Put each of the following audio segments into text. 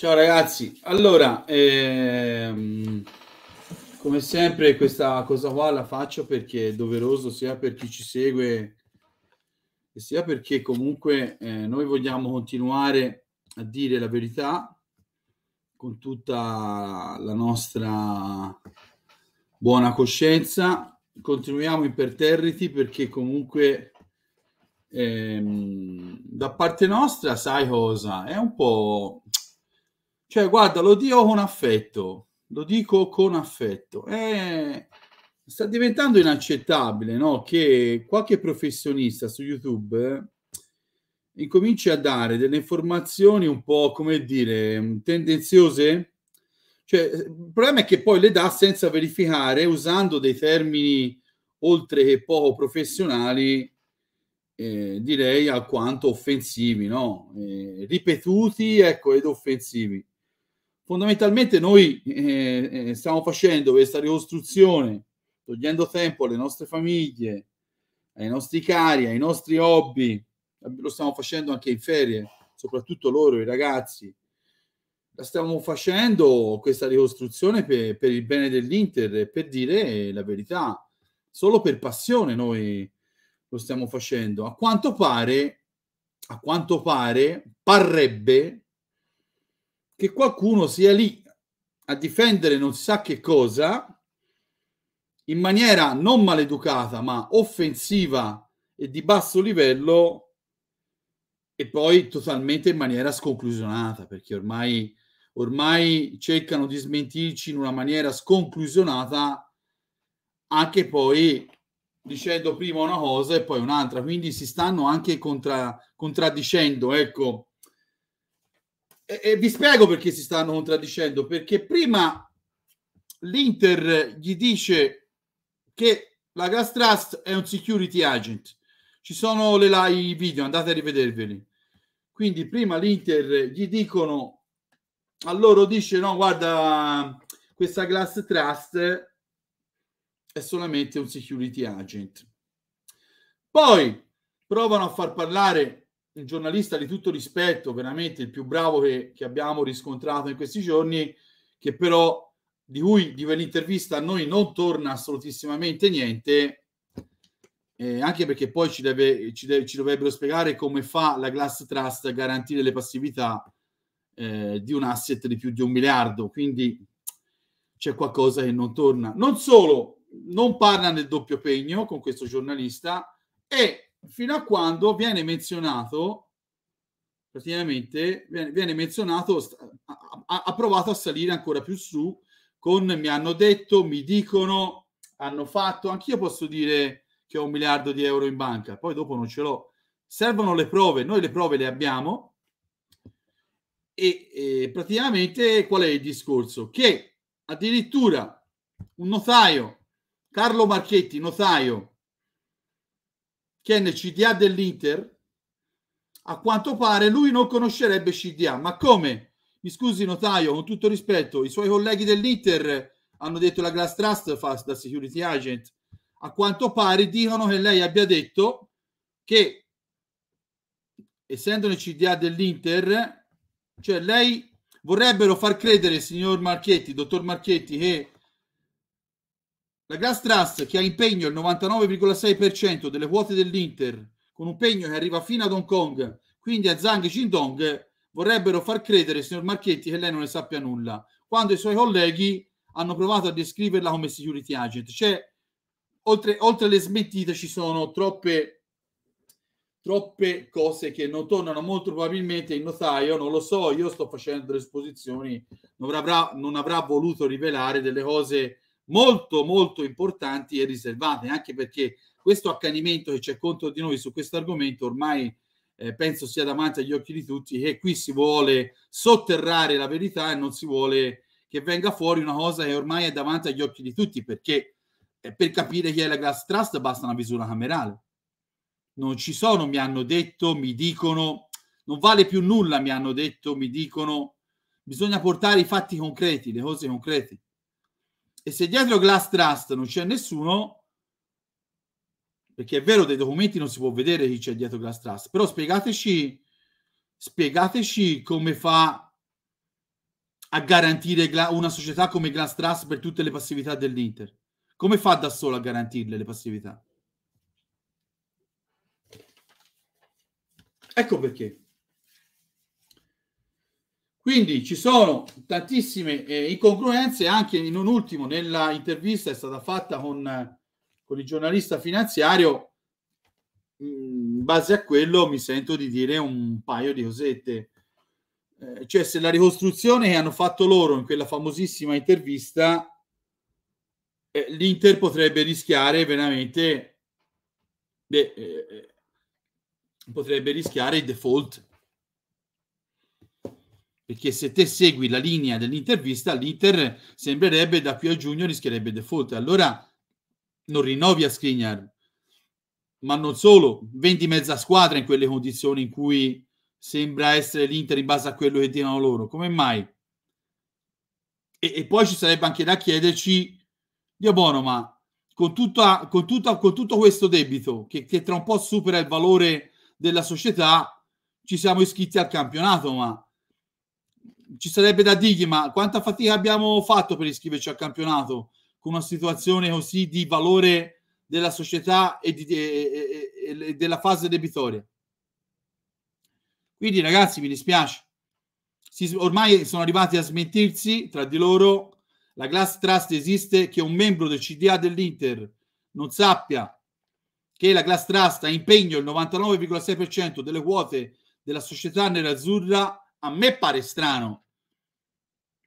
Ciao ragazzi, allora, ehm, come sempre questa cosa qua la faccio perché è doveroso sia per chi ci segue sia perché comunque eh, noi vogliamo continuare a dire la verità con tutta la nostra buona coscienza, continuiamo imperterriti perché comunque ehm, da parte nostra sai cosa, è un po' Cioè, guarda, lo dico con affetto, lo dico con affetto. Eh, sta diventando inaccettabile no? che qualche professionista su YouTube eh, incominci a dare delle informazioni un po', come dire, tendenziose. Cioè, eh, il problema è che poi le dà senza verificare, usando dei termini oltre che poco professionali, eh, direi alquanto offensivi, no? eh, ripetuti ecco, ed offensivi. Fondamentalmente noi eh, eh, stiamo facendo questa ricostruzione, togliendo tempo alle nostre famiglie, ai nostri cari, ai nostri hobby, lo stiamo facendo anche in ferie, soprattutto loro, i ragazzi. La stiamo facendo questa ricostruzione per, per il bene dell'Inter, per dire la verità, solo per passione noi lo stiamo facendo. A quanto pare, a quanto pare, parrebbe che qualcuno sia lì a difendere non si sa che cosa in maniera non maleducata ma offensiva e di basso livello e poi totalmente in maniera sconclusionata perché ormai, ormai cercano di smentirci in una maniera sconclusionata anche poi dicendo prima una cosa e poi un'altra quindi si stanno anche contra, contraddicendo ecco e, e vi spiego perché si stanno contraddicendo, perché prima l'Inter gli dice che la Gas Trust è un security agent. Ci sono le, live video, andate a rivederveli. Quindi prima l'Inter gli dicono, a loro dice no, guarda, questa Glass Trust è solamente un security agent. Poi provano a far parlare il giornalista di tutto rispetto, veramente il più bravo che, che abbiamo riscontrato in questi giorni, che però di cui di quell'intervista a noi non torna assolutissimamente niente, eh, anche perché poi ci, deve, ci, deve, ci, dovrebbero spiegare come fa la Glass Trust a garantire le passività eh, di un asset di più di un miliardo. Quindi c'è qualcosa che non torna. Non solo, non parla del doppio pegno con questo giornalista e fino a quando viene menzionato, praticamente viene, viene menzionato, ha, ha provato a salire ancora più su con mi hanno detto, mi dicono, hanno fatto, anch'io posso dire che ho un miliardo di euro in banca, poi dopo non ce l'ho. Servono le prove, noi le prove le abbiamo e, e praticamente qual è il discorso? Che addirittura un notaio, Carlo Marchetti, notaio, che è nel CDA dell'Inter, a quanto pare lui non conoscerebbe CDA. Ma come? Mi scusi, notaio, con tutto rispetto, i suoi colleghi dell'Inter hanno detto la Glass Trust fast da security agent. A quanto pare dicono che lei abbia detto che essendo nel CDA dell'Inter, cioè lei vorrebbero far credere, signor Marchetti, dottor Marchetti, che la Gastras, che ha impegno il 99,6% delle quote dell'Inter, con un pegno che arriva fino ad Hong Kong, quindi a Zhang Jindong, vorrebbero far credere, signor Marchetti, che lei non ne sappia nulla, quando i suoi colleghi hanno provato a descriverla come security agent. Cioè, oltre, oltre alle smettite, ci sono troppe, troppe cose che non tornano molto probabilmente il notaio, non lo so, io sto facendo delle esposizioni, non avrà, non avrà voluto rivelare delle cose molto molto importanti e riservate, anche perché questo accanimento che c'è contro di noi su questo argomento ormai eh, penso sia davanti agli occhi di tutti e qui si vuole sotterrare la verità e non si vuole che venga fuori una cosa che ormai è davanti agli occhi di tutti perché eh, per capire chi è la Glass Trust basta una misura camerale. Non ci sono, mi hanno detto, mi dicono, non vale più nulla, mi hanno detto, mi dicono, bisogna portare i fatti concreti, le cose concrete e se dietro Glass Trust non c'è nessuno, perché è vero dei documenti non si può vedere chi c'è dietro Glass Trust, però spiegateci, spiegateci come fa a garantire una società come Glass Trust per tutte le passività dell'Inter. Come fa da solo a garantirle le passività? Ecco perché. Quindi ci sono tantissime eh, incongruenze, anche in un ultimo, nella intervista è stata fatta con, con il giornalista finanziario, in base a quello mi sento di dire un paio di cosette. Eh, cioè se la ricostruzione che hanno fatto loro in quella famosissima intervista, eh, l'Inter potrebbe rischiare veramente, de, eh, eh, potrebbe rischiare il default perché se te segui la linea dell'intervista, l'Inter sembrerebbe da qui a giugno rischierebbe default. Allora non rinnovi a Skriniar, ma non solo, vendi mezza squadra in quelle condizioni in cui sembra essere l'Inter in base a quello che dicono loro. Come mai? E, e, poi ci sarebbe anche da chiederci, Dio buono, ma con, tutta, con, tutta, con tutto questo debito che, che tra un po' supera il valore della società, ci siamo iscritti al campionato, ma ci sarebbe da dirgli, ma quanta fatica abbiamo fatto per iscriverci al campionato con una situazione così di valore della società e, di, e, e, e della fase debitoria. Quindi ragazzi, mi dispiace. Si, ormai sono arrivati a smentirsi tra di loro. La Glass Trust esiste che un membro del CDA dell'Inter non sappia che la Glass Trust ha impegno il 99,6% delle quote della società nell'azzurra a me pare strano.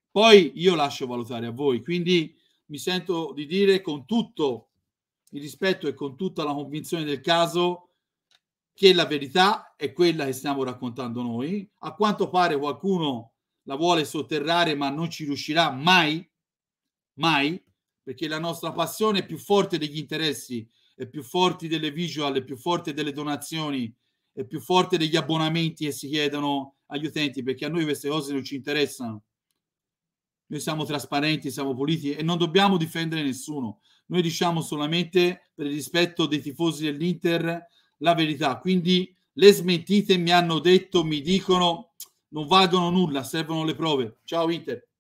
Poi io lascio valutare a voi, quindi mi sento di dire con tutto il rispetto e con tutta la convinzione del caso che la verità è quella che stiamo raccontando noi. A quanto pare qualcuno la vuole sotterrare, ma non ci riuscirà mai, mai, perché la nostra passione è più forte degli interessi, è più forte delle visual, è più forte delle donazioni, è più forte degli abbonamenti che si chiedono agli utenti perché a noi queste cose non ci interessano. Noi siamo trasparenti, siamo puliti e non dobbiamo difendere nessuno. Noi diciamo solamente per il rispetto dei tifosi dell'Inter la verità. Quindi le smentite mi hanno detto, mi dicono non valgono nulla, servono le prove. Ciao Inter.